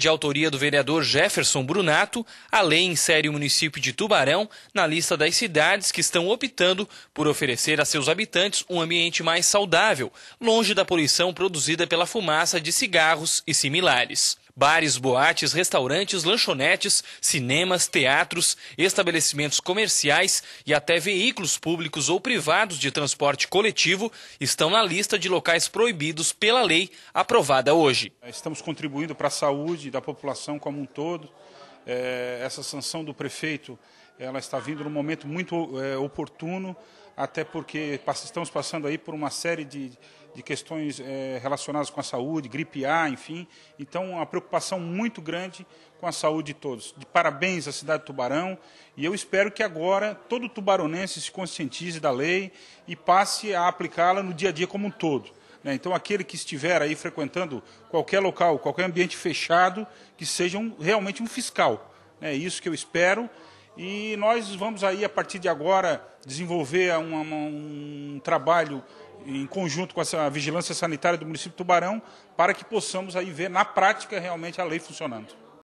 de autoria do vereador Jefferson Brunato, a lei insere o município de Tubarão na lista das cidades que estão optando por oferecer a seus habitantes um ambiente mais saudável, longe da poluição produzida pela fumaça de cigarros e similares bares, boates, restaurantes, lanchonetes, cinemas, teatros, estabelecimentos comerciais e até veículos públicos ou privados de transporte coletivo estão na lista de locais proibidos pela lei aprovada hoje. Estamos contribuindo para a saúde da população como um todo. É, essa sanção do prefeito ela está vindo num momento muito é, oportuno, até porque estamos passando aí por uma série de, de questões é, relacionadas com a saúde, gripe A, enfim. Então, uma preocupação muito grande com a saúde de todos. De parabéns à cidade de Tubarão e eu espero que agora todo tubaronense se conscientize da lei e passe a aplicá-la no dia a dia como um todo. Né? Então, aquele que estiver aí frequentando qualquer local, qualquer ambiente fechado, que seja um, realmente um fiscal. Né? É né? isso que eu espero. E nós vamos aí, a partir de agora, desenvolver um, um, um trabalho em conjunto com a vigilância sanitária do município de Tubarão, para que possamos aí ver na prática realmente a lei funcionando.